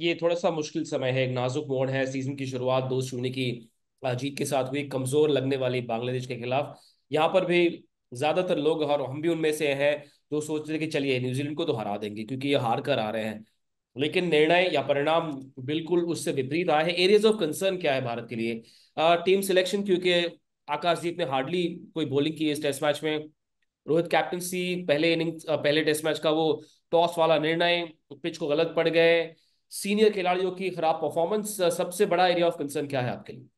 ये थोड़ा सा मुश्किल समय है एक नाजुक मोड़ है सीजन की शुरुआत दो शून्य की जीत के साथ हुई कमजोर लगने वाली बांग्लादेश के खिलाफ यहाँ पर भी ज्यादातर लोग और हम भी उनमें से हैं जो सोच रहे कि चलिए न्यूजीलैंड को तो हरा देंगे क्योंकि ये हार कर आ रहे हैं लेकिन निर्णय या परिणाम बिल्कुल उससे विपरीत आया है एरियाज ऑफ कंसर्न क्या है भारत के लिए टीम सिलेक्शन क्योंकि आकाशदीप ने हार्डली कोई बॉलिंग की इस टेस्ट मैच में रोहित कैप्टनसी पहले इनिंग पहले टेस्ट मैच का वो टॉस वाला निर्णय पिच को गलत पड़ गए सीनियर खिलाड़ियों की खराब परफॉर्मेंस सबसे बड़ा एरिया ऑफ कंसर्न क्या है आपके लिए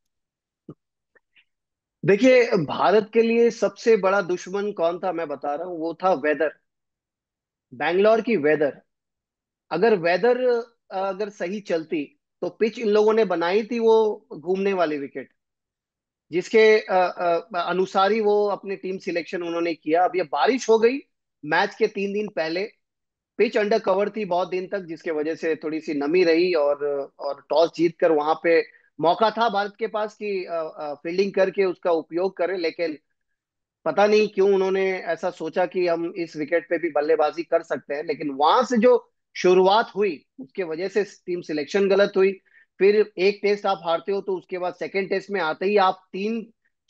देखिए भारत के लिए सबसे बड़ा दुश्मन कौन था मैं बता रहा हूं वो था वेदर बैंगलोर की वेदर अगर वेदर अगर सही चलती तो पिच इन लोगों ने बनाई थी वो घूमने वाली विकेट जिसके अनुसार ही वो अपनी टीम सिलेक्शन उन्होंने किया अब ये बारिश हो गई मैच के तीन दिन पहले पिच अंडर कवर थी बहुत दिन तक जिसके वजह से थोड़ी सी नमी रही और और टॉस जीत कर वहां पे मौका था भारत के पास कि फील्डिंग करके उसका उपयोग करें लेकिन पता नहीं क्यों उन्होंने ऐसा सोचा कि हम इस विकेट पे भी बल्लेबाजी कर सकते हैं लेकिन वहां से जो शुरुआत हुई उसके वजह से टीम सिलेक्शन गलत हुई फिर एक टेस्ट आप हारते हो तो उसके बाद सेकेंड टेस्ट में आते ही आप तीन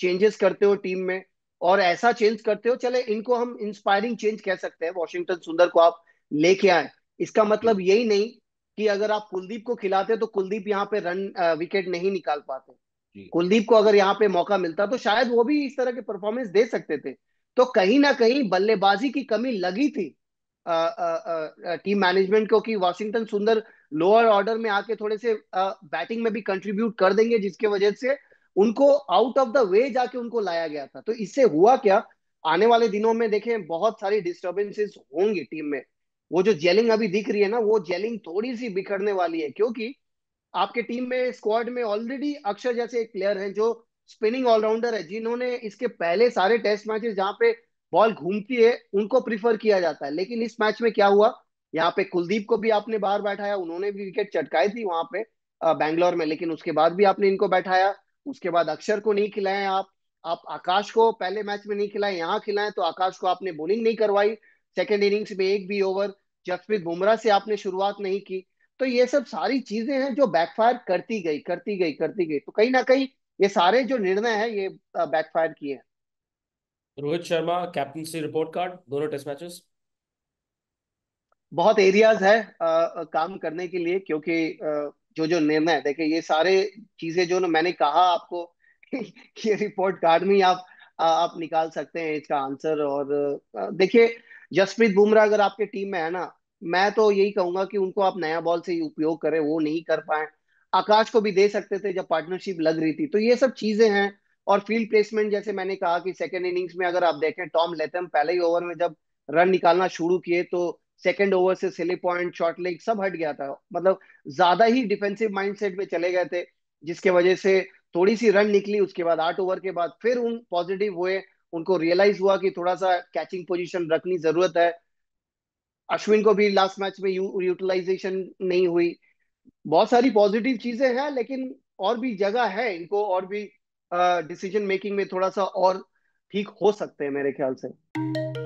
चेंजेस करते हो टीम में और ऐसा चेंज करते हो चले इनको हम इंस्पायरिंग चेंज कह सकते हैं वॉशिंगटन सुंदर को आप लेके आए इसका मतलब हम्म। यही नहीं कि अगर आप कुलदीप को खिलाते तो कुलदीप यहाँ पे रन विकेट नहीं निकाल पाते कुलदीप को अगर यहाँ पे मौका मिलता तो शायद वो भी इस तरह के परफॉर्मेंस दे सकते थे तो कहीं ना कहीं बल्लेबाजी की कमी लगी थी टीम मैनेजमेंट को कि वाशिंगटन सुंदर लोअर ऑर्डर में आके थोड़े से बैटिंग में भी कंट्रीब्यूट कर देंगे जिसके वजह से उनको आउट ऑफ द वे जाके उनको लाया गया था तो इससे हुआ क्या आने वाले दिनों में देखें बहुत सारी डिस्टर्बेंसेस होंगी टीम में वो जो जेलिंग अभी दिख रही है ना वो जेलिंग थोड़ी सी बिखरने वाली है क्योंकि आपके टीम में स्क्वाड में ऑलरेडी अक्षर जैसे एक प्लेयर है जो स्पिनिंग ऑलराउंडर है जिन्होंने इसके पहले सारे टेस्ट मैचेस जहां पे बॉल घूमती है उनको प्रिफर किया जाता है लेकिन इस मैच में क्या हुआ यहाँ पे कुलदीप को भी आपने बाहर बैठाया उन्होंने भी विकेट चटकाई थी वहां पे बैंगलोर में लेकिन उसके बाद भी आपने इनको बैठाया उसके बाद अक्षर को नहीं खिलाए आप आप आकाश को पहले मैच में नहीं खिलाए यहाँ खिलाए तो आकाश को आपने बोलिंग नहीं करवाई सेकेंड इनिंग्स में एक भी ओवर जसप्रीत बुमराह से आपने शुरुआत नहीं की तो ये सब सारी चीजें हैं जो बैकफायर करती गई करती गई करती गई तो कहीं ना कहीं ये सारे जो निर्णय है ये बैकफायर किए हैं Rohit Sharma captaincy report card दोनों टेस्ट मैचेस बहुत एरियाज है आ, काम करने के लिए क्योंकि आ, जो जो निर्णय देखिए ये सारे चीजें जो ना मैंने कहा आपको ये रिपोर्ट कार्ड में आप आ, आप निकाल सकते हैं इसका आंसर और देखिए जसप्रीत बुमराह अगर आपके टीम में है ना मैं तो यही कहूंगा कि उनको आप नया बॉल से उपयोग करें वो नहीं कर पाए आकाश को भी दे सकते थे जब पार्टनरशिप लग रही थी तो ये सब चीजें हैं और फील्ड प्लेसमेंट जैसे मैंने कहा कि सेकेंड इनिंग्स में अगर आप देखें टॉम लेथम पहले ही ओवर में जब रन निकालना शुरू किए तो सेकेंड ओवर से सिली पॉइंट शॉर्ट लेग सब हट गया था मतलब ज्यादा ही डिफेंसिव माइंडसेट में चले गए थे जिसके वजह से थोड़ी सी रन निकली उसके बाद आठ ओवर के बाद फिर उन पॉजिटिव हुए उनको रियलाइज हुआ कि थोड़ा सा कैचिंग पोजीशन रखनी जरूरत है अश्विन को भी लास्ट मैच में यू, यूटिलाइजेशन नहीं हुई बहुत सारी पॉजिटिव चीजें हैं लेकिन और भी जगह है इनको और भी डिसीजन मेकिंग में थोड़ा सा और ठीक हो सकते हैं मेरे ख्याल से